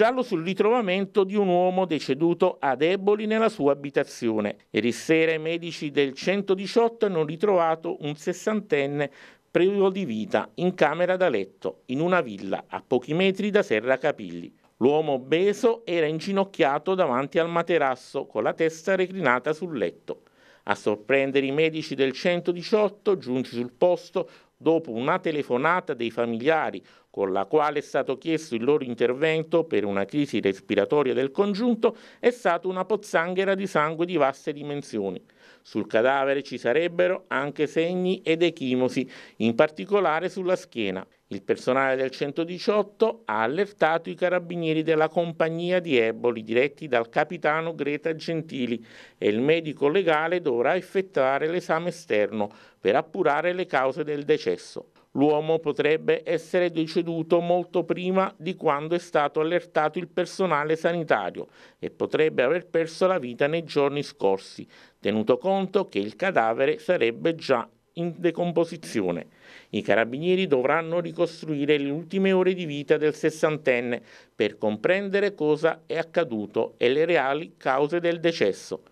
giallo sul ritrovamento di un uomo deceduto a deboli nella sua abitazione. Ieri sera i medici del 118 hanno ritrovato un sessantenne privo di vita in camera da letto in una villa a pochi metri da Serra Capilli. L'uomo obeso era inginocchiato davanti al materasso con la testa reclinata sul letto. A sorprendere i medici del 118 giunti sul posto dopo una telefonata dei familiari con la quale è stato chiesto il loro intervento per una crisi respiratoria del congiunto, è stata una pozzanghera di sangue di vaste dimensioni. Sul cadavere ci sarebbero anche segni ed echimosi, in particolare sulla schiena. Il personale del 118 ha allertato i carabinieri della compagnia di Eboli diretti dal capitano Greta Gentili e il medico legale dovrà effettuare l'esame esterno per appurare le cause del decesso. L'uomo potrebbe essere deceduto molto prima di quando è stato allertato il personale sanitario e potrebbe aver perso la vita nei giorni scorsi, tenuto conto che il cadavere sarebbe già in decomposizione. I carabinieri dovranno ricostruire le ultime ore di vita del sessantenne per comprendere cosa è accaduto e le reali cause del decesso.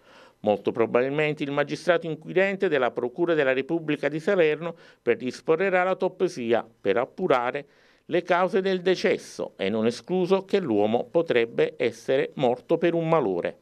Molto probabilmente il magistrato inquirente della Procura della Repubblica di Salerno predisporrà la l'autopsia per appurare le cause del decesso e non escluso che l'uomo potrebbe essere morto per un malore.